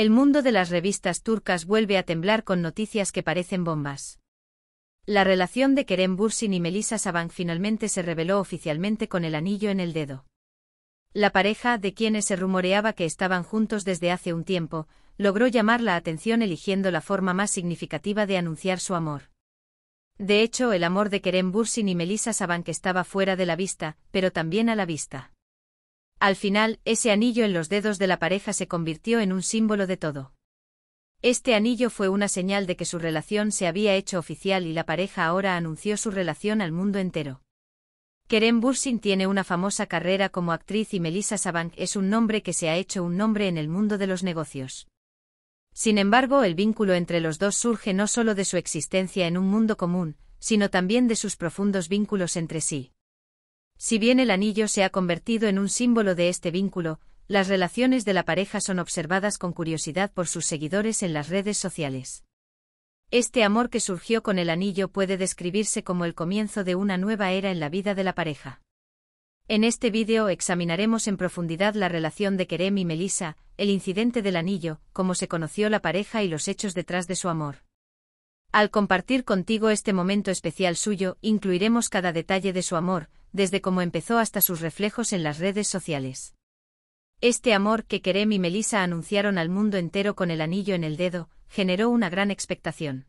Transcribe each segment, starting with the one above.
El mundo de las revistas turcas vuelve a temblar con noticias que parecen bombas. La relación de Kerem Bursin y Melissa Sabank finalmente se reveló oficialmente con el anillo en el dedo. La pareja, de quienes se rumoreaba que estaban juntos desde hace un tiempo, logró llamar la atención eligiendo la forma más significativa de anunciar su amor. De hecho, el amor de Kerem Bursin y Melissa Sabank estaba fuera de la vista, pero también a la vista. Al final, ese anillo en los dedos de la pareja se convirtió en un símbolo de todo. Este anillo fue una señal de que su relación se había hecho oficial y la pareja ahora anunció su relación al mundo entero. Kerem Bursin tiene una famosa carrera como actriz y Melissa Sabank es un nombre que se ha hecho un nombre en el mundo de los negocios. Sin embargo, el vínculo entre los dos surge no solo de su existencia en un mundo común, sino también de sus profundos vínculos entre sí. Si bien el anillo se ha convertido en un símbolo de este vínculo, las relaciones de la pareja son observadas con curiosidad por sus seguidores en las redes sociales. Este amor que surgió con el anillo puede describirse como el comienzo de una nueva era en la vida de la pareja. En este vídeo examinaremos en profundidad la relación de Kerem y Melissa, el incidente del anillo, cómo se conoció la pareja y los hechos detrás de su amor. Al compartir contigo este momento especial suyo, incluiremos cada detalle de su amor, desde cómo empezó hasta sus reflejos en las redes sociales. Este amor que Kerem y Melissa anunciaron al mundo entero con el anillo en el dedo, generó una gran expectación.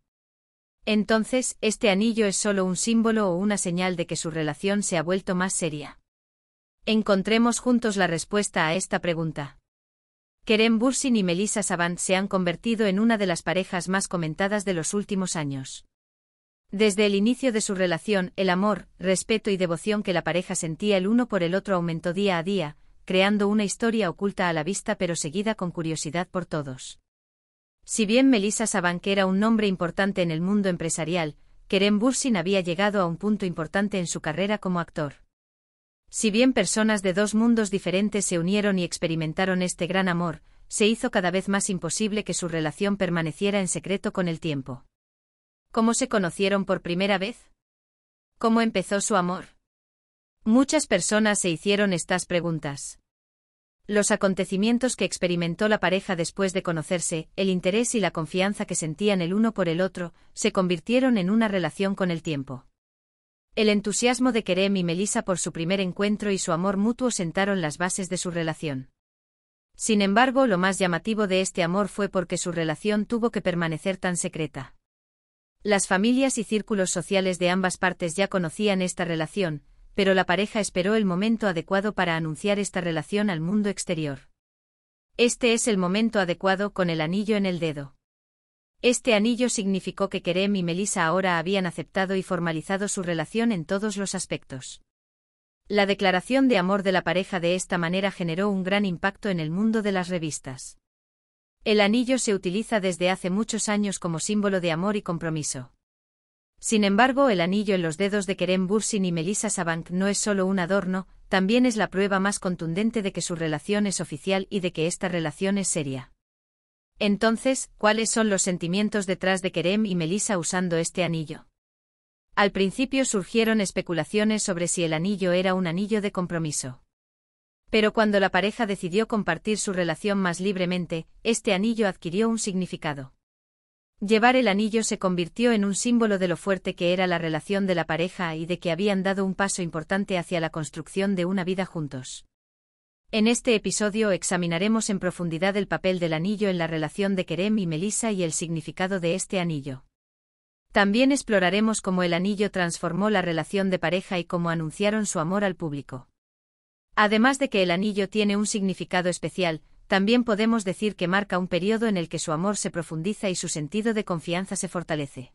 Entonces, este anillo es solo un símbolo o una señal de que su relación se ha vuelto más seria. Encontremos juntos la respuesta a esta pregunta. Kerem Bursin y Melissa Savant se han convertido en una de las parejas más comentadas de los últimos años. Desde el inicio de su relación, el amor, respeto y devoción que la pareja sentía el uno por el otro aumentó día a día, creando una historia oculta a la vista pero seguida con curiosidad por todos. Si bien Melissa que era un nombre importante en el mundo empresarial, Kerem Bursin había llegado a un punto importante en su carrera como actor. Si bien personas de dos mundos diferentes se unieron y experimentaron este gran amor, se hizo cada vez más imposible que su relación permaneciera en secreto con el tiempo. ¿Cómo se conocieron por primera vez? ¿Cómo empezó su amor? Muchas personas se hicieron estas preguntas. Los acontecimientos que experimentó la pareja después de conocerse, el interés y la confianza que sentían el uno por el otro, se convirtieron en una relación con el tiempo. El entusiasmo de Kerem y Melisa por su primer encuentro y su amor mutuo sentaron las bases de su relación. Sin embargo, lo más llamativo de este amor fue porque su relación tuvo que permanecer tan secreta. Las familias y círculos sociales de ambas partes ya conocían esta relación, pero la pareja esperó el momento adecuado para anunciar esta relación al mundo exterior. Este es el momento adecuado con el anillo en el dedo. Este anillo significó que Kerem y Melissa ahora habían aceptado y formalizado su relación en todos los aspectos. La declaración de amor de la pareja de esta manera generó un gran impacto en el mundo de las revistas. El anillo se utiliza desde hace muchos años como símbolo de amor y compromiso. Sin embargo, el anillo en los dedos de Kerem Bursin y Melissa Savank no es solo un adorno, también es la prueba más contundente de que su relación es oficial y de que esta relación es seria. Entonces, ¿cuáles son los sentimientos detrás de Kerem y Melissa usando este anillo? Al principio surgieron especulaciones sobre si el anillo era un anillo de compromiso. Pero cuando la pareja decidió compartir su relación más libremente, este anillo adquirió un significado. Llevar el anillo se convirtió en un símbolo de lo fuerte que era la relación de la pareja y de que habían dado un paso importante hacia la construcción de una vida juntos. En este episodio examinaremos en profundidad el papel del anillo en la relación de Kerem y Melissa y el significado de este anillo. También exploraremos cómo el anillo transformó la relación de pareja y cómo anunciaron su amor al público. Además de que el anillo tiene un significado especial, también podemos decir que marca un periodo en el que su amor se profundiza y su sentido de confianza se fortalece.